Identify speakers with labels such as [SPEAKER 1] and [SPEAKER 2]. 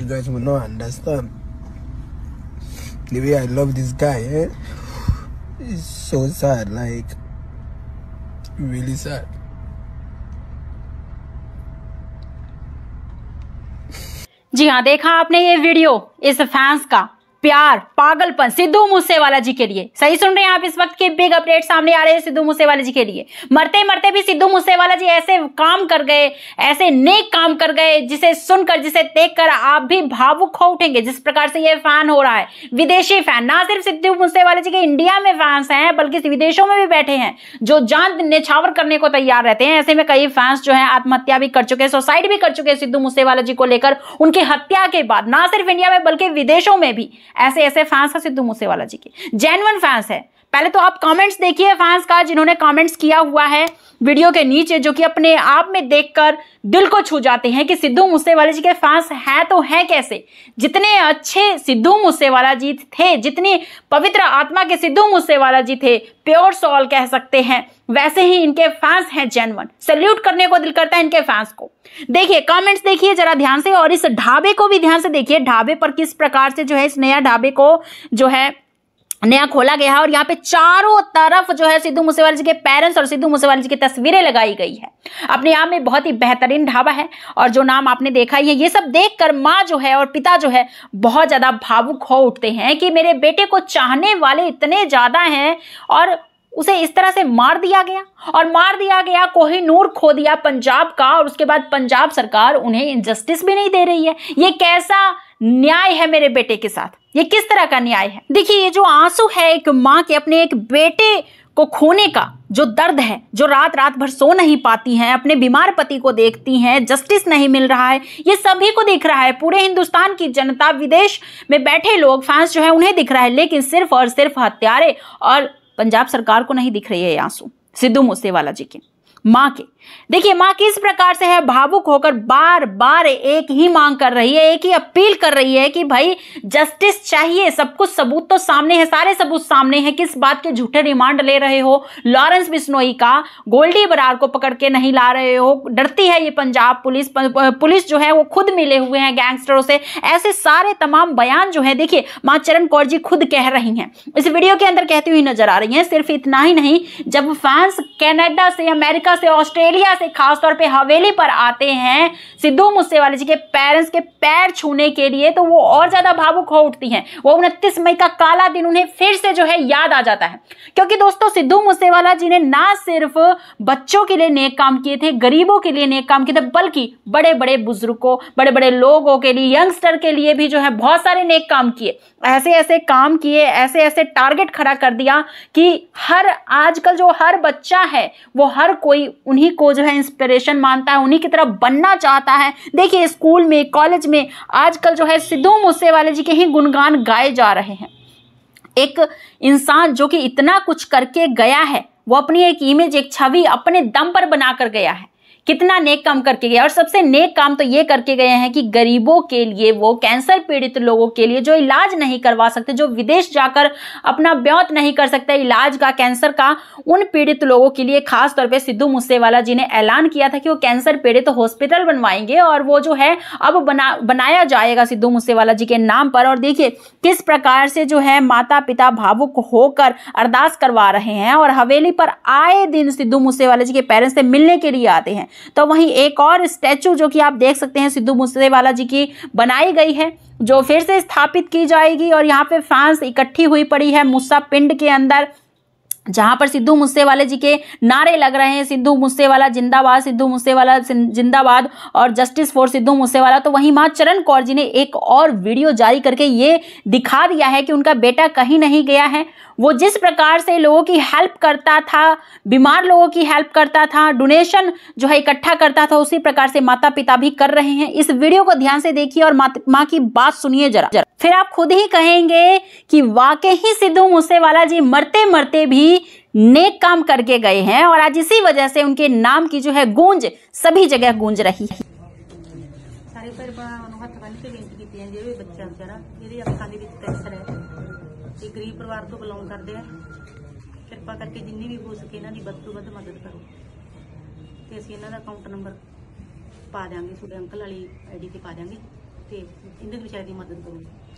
[SPEAKER 1] you guys will not understand the way I love this guy. Eh? It's so sad, like really sad. जी हाँ देखा आपने ये video इस fans का प्यार पागलपन सिद्धू मूसेवाला जी के लिए सही सुन रहे हैं आप इस वक्त के बिग अपडेट सामने आ रहे हैं सिद्धू मूसेवाला जी के लिए मरते मरते भी सिद्धू मूसेवाला जी ऐसे काम कर गए ऐसे नेक काम कर गए जिसे सुनकर जिसे देख कर आप भी भावुक हो उठेंगे जिस प्रकार से ये फैन हो रहा है विदेशी फैन ना सिर्फ सिद्धू मूसेवाला जी के इंडिया में फैंस हैं बल्कि विदेशों में भी बैठे हैं जो जान निछावर करने को तैयार रहते हैं ऐसे में कई फैंस जो है आत्महत्या भी कर चुके हैं सुसाइड भी कर चुके हैं सिद्धू मूसेवाला जी को लेकर उनकी हत्या के बाद ना सिर्फ इंडिया में बल्कि विदेशों में भी ऐसे ऐसे फैंस है सिद्धू मूसेवाला जी के जेनवन फैंस है पहले तो आप कमेंट्स देखिए फैंस का जिन्होंने कमेंट्स किया हुआ है वीडियो के नीचे जो कि अपने आप में देखकर दिल को छू जाते हैं कि सिद्धू मूसेवाला जी के फैंस हैं तो हैं कैसे जितने अच्छे सिद्धू मूसेवाला जी थे जितनी पवित्र आत्मा के सिद्धू मूसेवाला जी थे प्योर सॉल कह सकते हैं वैसे ही इनके फैंस हैं जेनवन सल्यूट करने को दिल करता है इनके फैंस को देखिए कमेंट्स देखिए जरा ध्यान से और इस ढाबे को भी ध्यान से देखिए ढाबे पर किस प्रकार से जो है इस नया ढाबे को जो है नया खोला गया है और यहाँ पे चारों तरफ जो है सिद्धू मूसेवाल जी के पेरेंट्स और सिद्धू मूसेवाल जी की तस्वीरें लगाई गई है अपने आप में बहुत ही बेहतरीन ढाबा है और जो नाम आपने देखा है ये सब देखकर माँ जो है और पिता जो है बहुत ज़्यादा भावुक हो उठते हैं कि मेरे बेटे को चाहने वाले इतने ज़्यादा हैं और उसे इस तरह से मार दिया गया और मार दिया गया नूर खो दिया पंजाब का और उसके बाद पंजाब सरकार उन्हें इनजस्टिस भी नहीं दे रही है ये कैसा न्याय है मेरे बेटे के साथ ये किस तरह का न्याय है देखिए ये जो आंसू है एक माँ के अपने एक बेटे को खोने का जो दर्द है जो रात रात भर सो नहीं पाती हैं अपने बीमार पति को देखती हैं जस्टिस नहीं मिल रहा है ये सभी को दिख रहा है पूरे हिंदुस्तान की जनता विदेश में बैठे लोग फैंस जो है उन्हें दिख रहा है लेकिन सिर्फ और सिर्फ हत्यारे और पंजाब सरकार को नहीं दिख रही है ये आंसू सिद्धू मूसेवाला जी के माँ के देखिए माँ किस प्रकार से है भावुक होकर बार बार एक ही मांग कर रही है एक ही अपील कर रही है कि भाई जस्टिस चाहिए सब कुछ सबूत तो सामने है सारे सबूत सामने हैं किस बात के झूठे रिमांड ले रहे हो लॉरेंस बिश्नोई का गोल्डी बरार को पकड़ के नहीं ला रहे हो डरती है ये पंजाब पुलिस पुलिस जो है वो खुद मिले हुए हैं गैंगस्टरों से ऐसे सारे तमाम बयान जो है देखिए माँ चरण कौर जी खुद कह रही है इस वीडियो के अंदर कहती हुई नजर आ रही है सिर्फ इतना ही नहीं जब फैंस कैनेडा से अमेरिका अमेरिका से ऑस्ट्रेलिया से खासतौर पे हवेली पर आते हैं सिद्धू मूसेवाले जी के पेरेंट्स के पैर छूने के लिए तो वो और ज़्यादा भावुक हो उठती हैं वो उनतीस मई का काला दिन उन्हें फिर से जो है याद आ जाता है क्योंकि दोस्तों सिद्धू मूसेवाला जी ने ना सिर्फ बच्चों के लिए नेक काम किए थे गरीबों के लिए नेक काम किए थे बल्कि बड़े बड़े बुजुर्गों बड़े बड़े लोगों के लिए यंगस्टर के लिए भी जो है बहुत सारे नेक काम किए ऐसे ऐसे काम किए ऐसे ऐसे टारगेट खड़ा कर दिया कि हर आजकल जो हर बच्चा है वो हर कोई कोई उन्हीं को जो है इंस्पिरेशन मानता है उन्हीं की तरफ बनना चाहता है देखिए स्कूल में कॉलेज में आजकल जो है सिद्धू मूसे वाले जी के ही गुणगान गाए जा रहे हैं एक इंसान जो कि इतना कुछ करके गया है वो अपनी एक इमेज एक छवि अपने दम पर बनाकर गया है कितना नेक काम करके गए और सबसे नेक काम तो ये करके गए हैं कि गरीबों के लिए वो कैंसर पीड़ित लोगों के लिए जो इलाज नहीं करवा सकते जो विदेश जाकर अपना ब्यौत नहीं कर सकते इलाज का कैंसर का उन पीड़ित लोगों के लिए खासतौर पर सिद्धू मूसेवाला जी ने ऐलान किया था कि वो कैंसर पीड़ित तो हॉस्पिटल बनवाएंगे और वो जो है अब बना बनाया जाएगा सिद्धू मूसेवाला जी के नाम पर और देखिए किस प्रकार से जो है माता पिता भावुक होकर अरदास करवा रहे हैं और हवेली पर आए दिन सिद्धू मूसेवाला जी के पेरेंट्स से मिलने के लिए आते हैं तो वहीं एक और स्टैचू जो कि आप देख सकते हैं सिद्धू मूसेवाला जी की बनाई गई है जो फिर से स्थापित की जाएगी और यहाँ पे फैंस इकट्ठी हुई पड़ी है मूसा पिंड के अंदर जहां पर सिद्धू मूसेवाले जी के नारे लग रहे हैं सिद्धू मूसेवाला जिंदाबाद सिद्धू मूसेवाला जिंदाबाद और जस्टिस फॉर सिद्धू मूसेवाला तो वहीं मां चरण कौर जी ने एक और वीडियो जारी करके ये दिखा दिया है कि उनका बेटा कहीं नहीं गया है वो जिस प्रकार से लोगों की हेल्प करता था बीमार लोगों की हेल्प करता था डोनेशन जो है इकट्ठा करता था उसी प्रकार से माता पिता भी कर रहे हैं इस वीडियो को ध्यान से देखिए और माँ की बात सुनिए जरा जरा फिर आप खुद ही कहेंगे कि वाकई ही सिद्धू मूसेवाला जी मरते मरते भी नेक काम करके गए हैं और आज इसी वजह से उनके नाम की जो है गूंज सभी जगह गूंज रही है तो पा देंगे अंकल वाली आई डी पा देंगे तो इन्हें भी शायद मदद करूँगी